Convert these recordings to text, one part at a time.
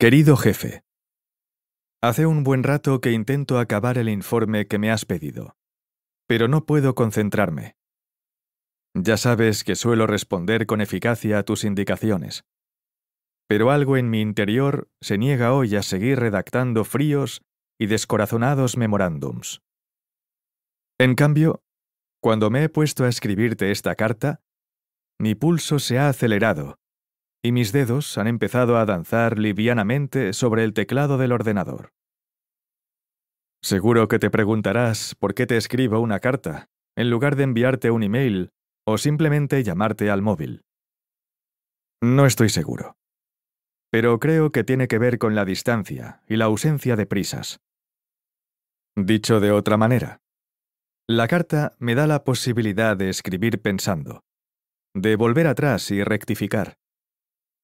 Querido jefe, hace un buen rato que intento acabar el informe que me has pedido, pero no puedo concentrarme. Ya sabes que suelo responder con eficacia a tus indicaciones, pero algo en mi interior se niega hoy a seguir redactando fríos y descorazonados memorándums. En cambio, cuando me he puesto a escribirte esta carta, mi pulso se ha acelerado y mis dedos han empezado a danzar livianamente sobre el teclado del ordenador. Seguro que te preguntarás por qué te escribo una carta, en lugar de enviarte un email o simplemente llamarte al móvil. No estoy seguro. Pero creo que tiene que ver con la distancia y la ausencia de prisas. Dicho de otra manera, la carta me da la posibilidad de escribir pensando, de volver atrás y rectificar,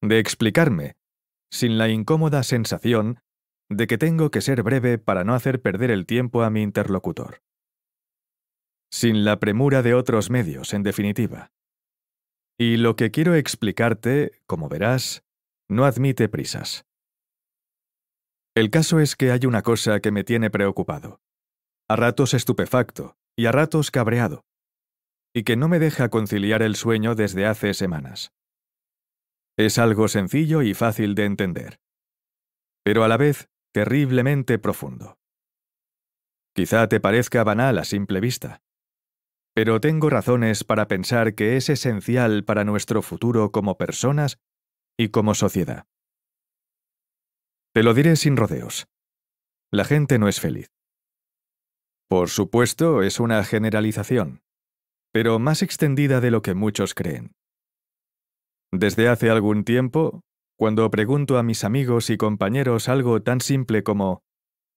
de explicarme, sin la incómoda sensación de que tengo que ser breve para no hacer perder el tiempo a mi interlocutor. Sin la premura de otros medios, en definitiva. Y lo que quiero explicarte, como verás, no admite prisas. El caso es que hay una cosa que me tiene preocupado, a ratos estupefacto y a ratos cabreado, y que no me deja conciliar el sueño desde hace semanas. Es algo sencillo y fácil de entender, pero a la vez terriblemente profundo. Quizá te parezca banal a simple vista, pero tengo razones para pensar que es esencial para nuestro futuro como personas y como sociedad. Te lo diré sin rodeos. La gente no es feliz. Por supuesto, es una generalización, pero más extendida de lo que muchos creen. Desde hace algún tiempo, cuando pregunto a mis amigos y compañeros algo tan simple como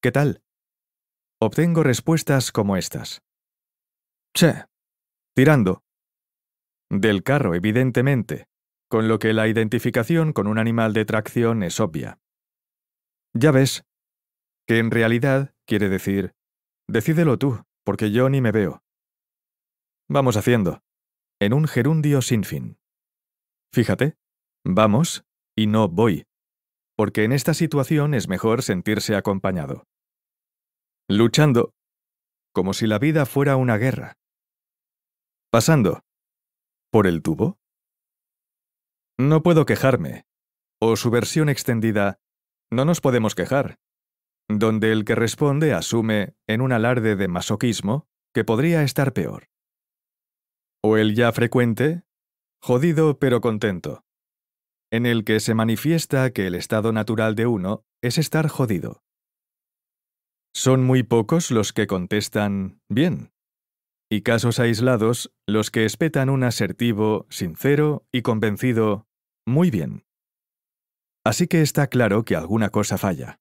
¿Qué tal? Obtengo respuestas como estas. Che, tirando. Del carro, evidentemente, con lo que la identificación con un animal de tracción es obvia. Ya ves, que en realidad quiere decir, decídelo tú, porque yo ni me veo. Vamos haciendo, en un gerundio sin fin. Fíjate, vamos y no voy, porque en esta situación es mejor sentirse acompañado. Luchando, como si la vida fuera una guerra. Pasando. ¿Por el tubo? No puedo quejarme. O su versión extendida, no nos podemos quejar, donde el que responde asume, en un alarde de masoquismo, que podría estar peor. O el ya frecuente, Jodido pero contento. En el que se manifiesta que el estado natural de uno es estar jodido. Son muy pocos los que contestan bien, y casos aislados los que espetan un asertivo, sincero y convencido, muy bien. Así que está claro que alguna cosa falla.